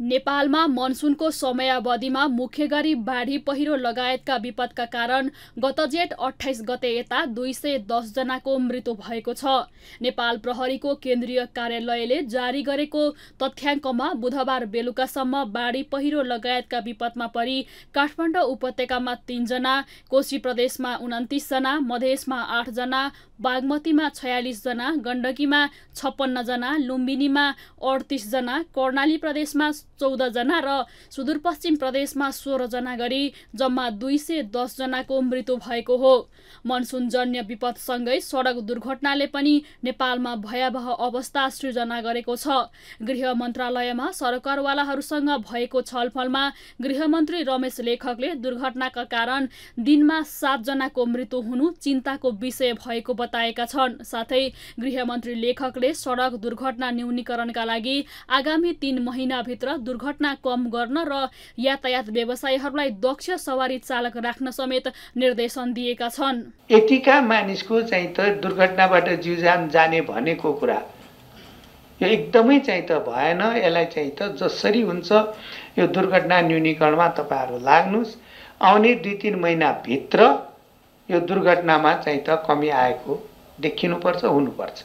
नेपालमा मनसुनको समयावधिमा मुख्य गरी बाढी पहिरो लगायतका विपदका कारण गत जेठ अठाइस गते यता दुई सय दसजनाको मृत्यु भएको छ नेपाल प्रहरीको केन्द्रीय कार्यालयले जारी गरेको तथ्याङ्कमा बुधबार बेलुकासम्म बाढी पहिरो लगायतका विपदमा परि काठमाडौँ उपत्यकामा तीनजना कोशी प्रदेशमा उन्तिसजना मधेसमा आठजना बागमतीमा छयालिसजना गण्डकीमा छप्पन्नजना लुम्बिनीमा अडतिसजना कर्णाली प्रदेशमा चौधजना र सुदूरपश्चिम प्रदेशमा सोह्रजना गरी जम्मा दुई सय दसजनाको मृत्यु भएको हो मनसुनजन्य विपदसँगै सडक दुर्घटनाले पनि नेपालमा भयावह अवस्था सृजना गरेको छ गृह मन्त्रालयमा सरकारवालाहरूसँग भएको छलफलमा गृहमन्त्री रमेश लेखकले दुर्घटनाका कारण दिनमा सातजनाको मृत्यु हुनु चिन्ताको विषय भएको बताएका छन् साथै गृहमन्त्री लेखकले सडक दुर्घटना न्यूनीकरणका लागि आगामी तीन महिनाभित्र दुर्घटना कम गर्न र यातायात व्यवसायहरूलाई दक्ष सवारी चालक राख्न समेत निर्देशन दिएका छन् यतिका मानिसको चाहिँ त दुर्घटनाबाट जीवजान जाने भनेको कुरा यो एकदमै चाहिँ त भएन यसलाई चाहिँ त जसरी हुन्छ यो दुर्घटना न्यूनीकरणमा तपाईँहरू लाग्नुहोस् आउने दुई तिन महिनाभित्र यो दुर्घटनामा चाहिँ त कमी आएको देखिनुपर्छ हुनुपर्छ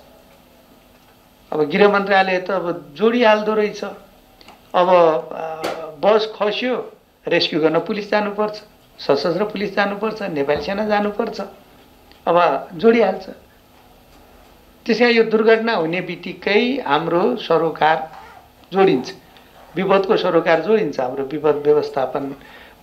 अब गृह मन्त्रालय त अब जोडिहाल्दो रहेछ अब बस खस्यो रेस्क्यु गर्न पुलिस जानुपर्छ सशस्त्र पुलिस जानुपर्छ नेपाली सेना जानुपर्छ अब जोडिहाल्छ त्यस कारण यो दुर्घटना हुने बित्तिकै हाम्रो सरोकार जोडिन्छ विपदको सरोकार जोडिन्छ हाम्रो विपद व्यवस्थापन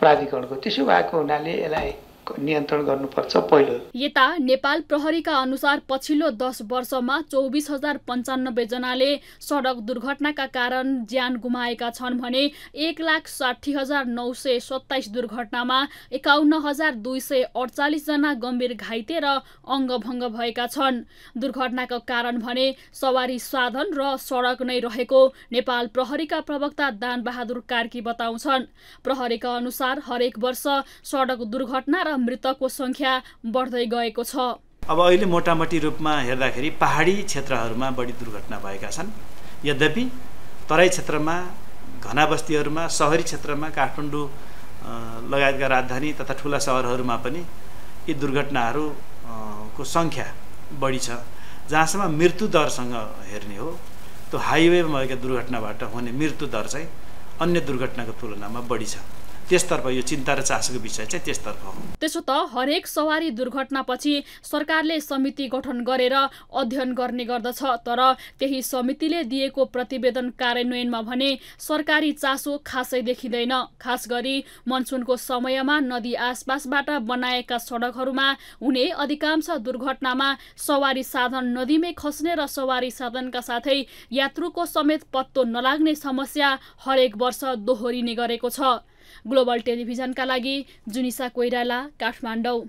प्राधिकरणको त्यसो भएको हुनाले यसलाई नियन्त्रण गर्नुपर्छ पहिलो यता नेपाल प्रहरीका अनुसार पछिल्लो दस वर्षमा चौबिस हजार पन्चानब्बे जनाले सडक दुर्घटनाका कारण ज्यान गुमाएका छन् भने एक लाख साठी हजार नौ सय सत्ताइस दुर्घटनामा एकाउन्न हजार दुई सय अडचालिसजना गम्भीर घाइते र अङ्गभङ्ग भएका छन् दुर्घटनाको कारण भने सवारी साधन र सडक नै रहेको नेपाल प्रहरीका प्रवक्ता दान बहादुर कार्की बताउँछन् प्रहरीका अनुसार हरेक वर्ष सडक दुर्घटना र मृतकको सङ्ख्या बढ्दै गएको छ अब अहिले मोटामोटी रूपमा हेर्दाखेरि पहाडी क्षेत्रहरूमा बढी दुर्घटना भएका छन् यद्यपि तराई क्षेत्रमा घना बस्तीहरूमा सहरी क्षेत्रमा काठमाडौँ लगायतका राजधानी तथा ठुला सहरहरूमा पनि यी दुर्घटनाहरूको सङ्ख्या बढी छ जहाँसम्म मृत्यु दरसँग हेर्ने हो त्यो हाइवेमा भएका दुर्घटनाबाट हुने मृत्यु दर चाहिँ अन्य दुर्घटनाको तुलनामा बढी छ त्यसतर्फ यो चिन्ता र चासोको विषय चाहिँ त्यसतर्फ हो त्यसो त हरेक सवारी दुर्घटनापछि सरकारले समिति गठन गरेर अध्ययन गर्ने गर्दछ तर त्यही समितिले दिएको प्रतिवेदन कार्यान्वयनमा भने सरकारी चासो खासै देखिँदैन खास गरी मनसुनको समयमा नदी आसपासबाट बनाएका सडकहरूमा हुने अधिकांश दुर्घटनामा सवारी साधन नदीमै खस्ने र सवारी साधनका साथै यात्रुको समेत पत्तो नलाग्ने समस्या हरेक वर्ष दोहोरिने गरेको छ ग्लोबल टेलिभिजनका लागि जुनिसा कोइराला काठमाडौँ